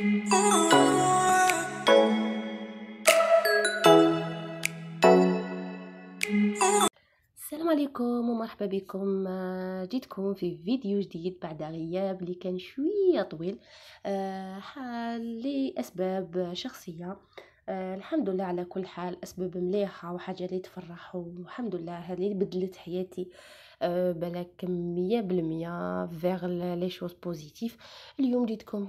السلام عليكم ومرحبا بكم آه، جيتكم في فيديو جديد بعد غياب اللي كان شويه طويل آه، لاسباب شخصيه آه الحمد لله على كل حال اسباب مليحه وحاجه اللي تفرح والحمد لله هذه اللي بدلت حياتي آه، بلا كمية مية بالمية فيغ لي شوز بوزيتيف اليوم جيتكم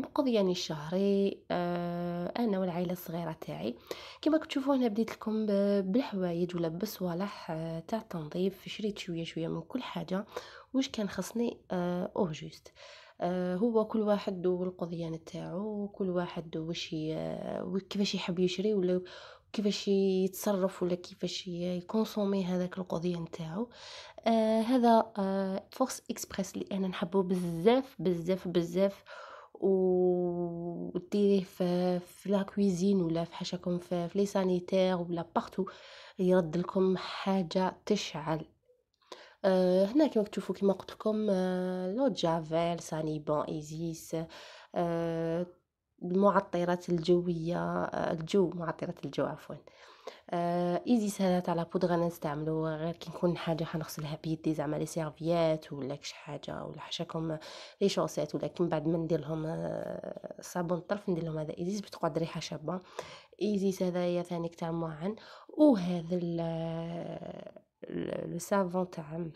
مقضياني يعني الشهري أه انا والعائله الصغيره تاعي كما تشوفوا هنا بديت لكم بالحوايج ولا بالصوالح آه، تاع التنظيف شريت شويه شويه من كل حاجه واش كان خصني اوجوست آه، آه، هو كل واحد القضيان تاعو كل واحد وش كيفاش يحب يشري ولا كيفاش يتصرف ولا كيفاش يكونسومي هذاك القضيه نتاعو آه هذا آه فورس اكسبريس اللي انا نحبه بزاف بزاف بزاف وديريه في, في لا كويزين ولا في حاشاكم في, في لي سانيتير ولا بارتو يرد لكم حاجه تشعل آه هنا كما تشوفوا كما قلت لكم آه لو جافيل بون ايزيس آه المعطرات الجويه آه، الجو معطرات الجو عفوا آه، ايزيس هذا تاع لابودغ انا نستعملو غير كي نكون حاجه حنغسلها بيدي زعما لي سيرفيات ولا كش حاجه ولا حشاكم لي شوسيت ولا كي بعد ما ندير لهم آه، صابون الطرف ندير لهم هذا ايزيس بتقعد ريحه شابه ايزيس هذايا ثاني تاع معن وهذا لو سافون تاع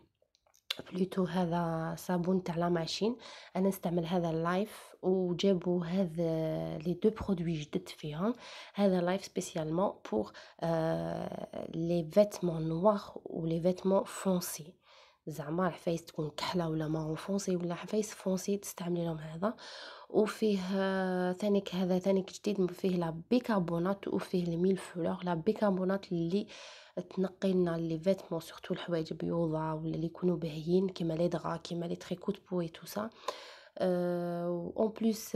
بلوتو هذا صابون تاع لا ماشين انا نستعمل هذا اللايف وجابوا هذا لي دو برودوي جددت فيهم هذا لايف سبيسيالمون بور لي فيتمون نوار لي فيتمون فونسي زعما الحفايس تكون كحله ولا ما فونسي ولا حفايس فونسي تستعملي لهم هذا وفيه آه، ثانيك هذا ثانيك جديد فيه لا وفيه الميل فلور لا اللي تنقي لنا لي فيتمون سورتو الحوايج بيوضه ولا اللي يكونوا باهيين كيما لي دغا كيما لي تريكوت بوي تو سا اون بلوس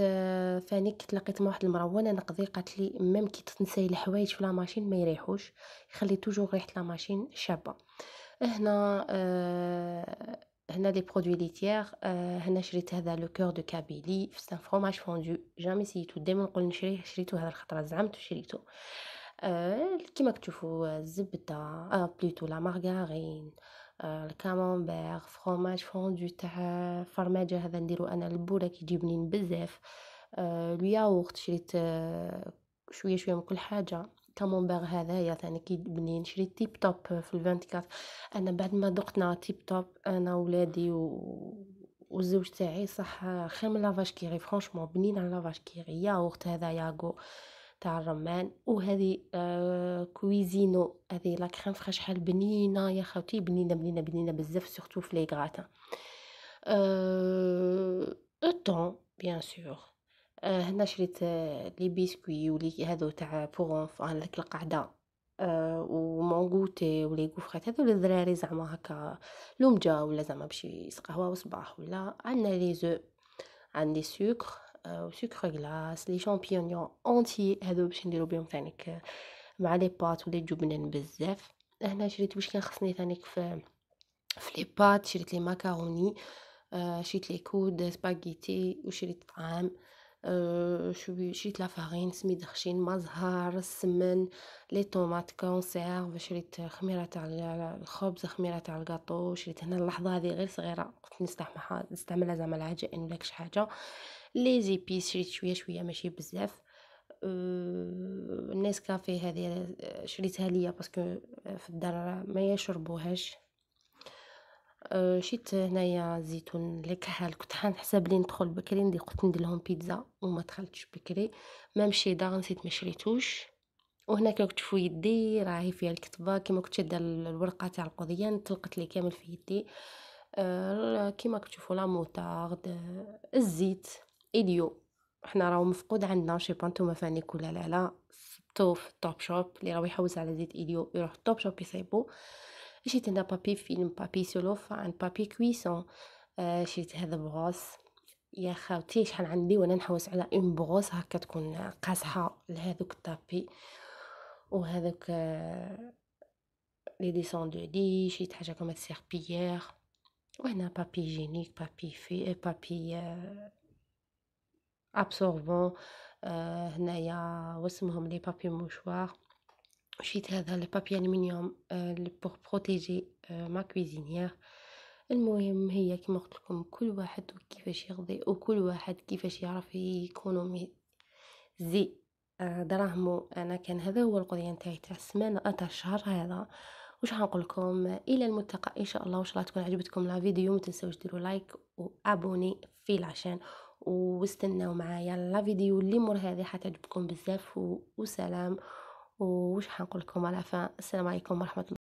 فانيك آه، تلاقيت مع واحد المراه وانا نقضي قالت لي ميم كي تنساي الحوايج في لا ماشين ما يريحوش يخلي توجور ريحه لا ماشين شابه هنا هنا آه، لي برودوي ليتيير آه هنا شريت هذا لو كور دو كابيلي سان فروماج فوندو جامي سيتو ديما نقول نشريه شريتو هذا الخطره زعمت شريتو آه، كيما كتشوفوا الزبده آه بليتو لا مارغارين آه الكامونبير فروماج فوندو تاع فرماجه هذا نديرو انا البوله كيجي بنين بزاف آه الياغورت شريت آه، شويه شويه من كل حاجه الكامونبير هذايا ثاني كي بنين شريت تيب توب في الفانتيكات انا بعد ما ذقتنا تيب توب انا ولادي و والزوج تاعي صح خير من لافاش كيري فرانشمون بنين على لافاج كيري وقت هذا ياغو تاع الرمان وهذه آه كويزينو هذه لا كريم فريش حال بنينه يا خوتي بنينه بنينه بنينه بزاف سورتو في لي غراتان أه... الطون بيان سور آه، هنا شريت آه، لي بيسكوي ولي هادو تاع بوغ على ديك القعده آه ومونغوتي ولي كوفخات هادو للدراري زعما هكا لومجا ولا زعما باش يسقهوا صباح ولا عندنا لي زو عندي سكر آه، و سكر غلاس لي شامبيونيون اونتي هادو باش نديرو بهم ثانيك مع لي بات ولي جبنان بزاف هنا شريت واش كان خصني ثانيك في في لي بات شريت لي ماكاروني شريت لي كود سباغيتي وشريت طعام شوي شريت فارين سميد دخشين مزهر السمن لي طوماط كونسير شريت خميره تاع الخبز خميره تاع الكاطو شريت هنا اللحظه هذه غير صغيره كنت نستعملها نستعملها زعما العجائن ولا كش حاجه لي زيبيس شريت شويه شويه ماشي بزاف euh، الناس كافي هذه شريتها ليا باسكو آه، في الدار ما يشربوهاش أه، شيت هنايا الزيتون اللي كحال كنت حنحسب لي ندخل بكري ندي قلت ندير لهم بيتزا وما دخلتش بكري ما دا نسيت ما شريتوش وهناك كتشوفوا يدي راهي فيها الكتبه كما كنت شاده الورقه تاع القضيه نطلقت لي كامل في يدي أه كما كتشوفوا لا موطارد الزيت اليو حنا راهو مفقود عندنا شي با نتوما فانيك ولا لا لا في التوب شوب اللي راهو يحوس على زيت اليو يروح التوب شوب يصيبو شريت هنا بابي فيلم بابي سولوفان بابي كويسون آه شريت هذا بغوص يا خاوتي شحال عندي وانا نحوس على اون بغوص هكا تكون قاصحه لهذوك الطابي وهذوك آه، لي ديسون دو دي شريت حاجه كما سيربيير وهنا بابي جينيك بابي في بابي ابسوربون آه هنايا واسمهم لي بابي موشوار شيت هذا البابي المنيوم بور بروتيجي ما كويزينيير المهم هي كما قلت لكم كل واحد كيفاش يغضي وكل واحد كيفاش يعرف يكونومي زي آه، دراهمو انا كان هذا هو القضيه نتاعي تاع السمانه تاع الشهر هذا وش هنقول لكم الى الملتقى ان شاء الله وان شاء الله تكون عجبتكم لا فيديو ما تنساوش ديروا لايك وابوني في العشان واستناو معايا لا فيديو اللي مر هذه حتعجبكم بزاف وسلام وش حنقول لكم على السلام عليكم ورحمة الله